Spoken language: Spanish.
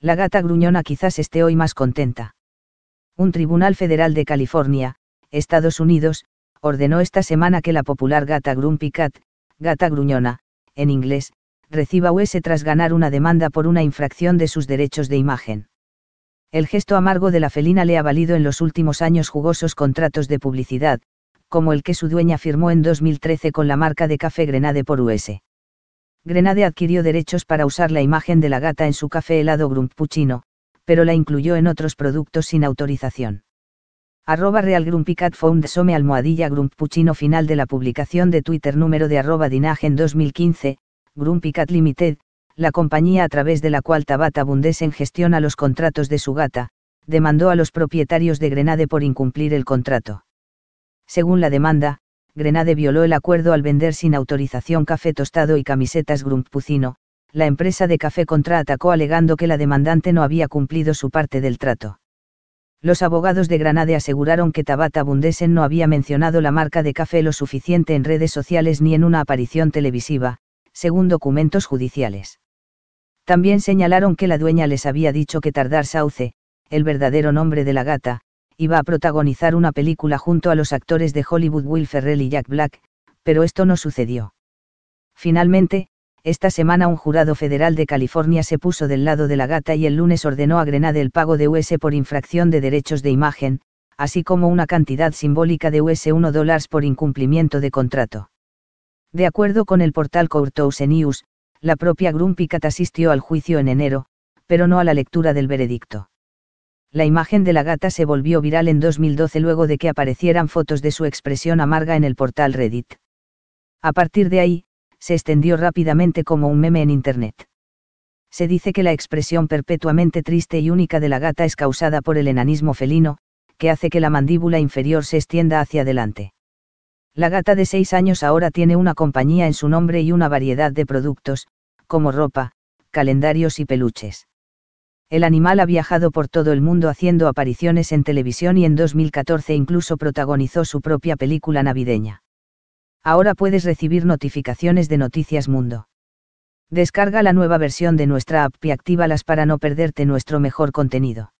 La gata gruñona quizás esté hoy más contenta. Un tribunal federal de California, Estados Unidos, ordenó esta semana que la popular gata Grumpy Cat, gata gruñona, en inglés, reciba US tras ganar una demanda por una infracción de sus derechos de imagen. El gesto amargo de la felina le ha valido en los últimos años jugosos contratos de publicidad, como el que su dueña firmó en 2013 con la marca de café Grenade por US. Grenade adquirió derechos para usar la imagen de la gata en su café helado Grumpuccino, pero la incluyó en otros productos sin autorización. Arroba Real Grumpicat Found Some Almohadilla Grumpuccino Final de la publicación de Twitter número de arroba en 2015, Grumpicat Limited, la compañía a través de la cual Tabata Bundesen gestiona los contratos de su gata, demandó a los propietarios de Grenade por incumplir el contrato. Según la demanda, Grenade violó el acuerdo al vender sin autorización café tostado y camisetas Pucino, la empresa de café contraatacó alegando que la demandante no había cumplido su parte del trato. Los abogados de Granade aseguraron que Tabata Bundesen no había mencionado la marca de café lo suficiente en redes sociales ni en una aparición televisiva, según documentos judiciales. También señalaron que la dueña les había dicho que Tardar Sauce, el verdadero nombre de la gata, iba a protagonizar una película junto a los actores de Hollywood Will Ferrell y Jack Black, pero esto no sucedió. Finalmente, esta semana un jurado federal de California se puso del lado de la gata y el lunes ordenó a Grenade el pago de US por infracción de derechos de imagen, así como una cantidad simbólica de US 1 dólares por incumplimiento de contrato. De acuerdo con el portal Courthouse News, la propia Grumpy Cat asistió al juicio en enero, pero no a la lectura del veredicto la imagen de la gata se volvió viral en 2012 luego de que aparecieran fotos de su expresión amarga en el portal Reddit. A partir de ahí, se extendió rápidamente como un meme en Internet. Se dice que la expresión perpetuamente triste y única de la gata es causada por el enanismo felino, que hace que la mandíbula inferior se extienda hacia adelante. La gata de seis años ahora tiene una compañía en su nombre y una variedad de productos, como ropa, calendarios y peluches el animal ha viajado por todo el mundo haciendo apariciones en televisión y en 2014 incluso protagonizó su propia película navideña. Ahora puedes recibir notificaciones de Noticias Mundo. Descarga la nueva versión de nuestra app y actívalas para no perderte nuestro mejor contenido.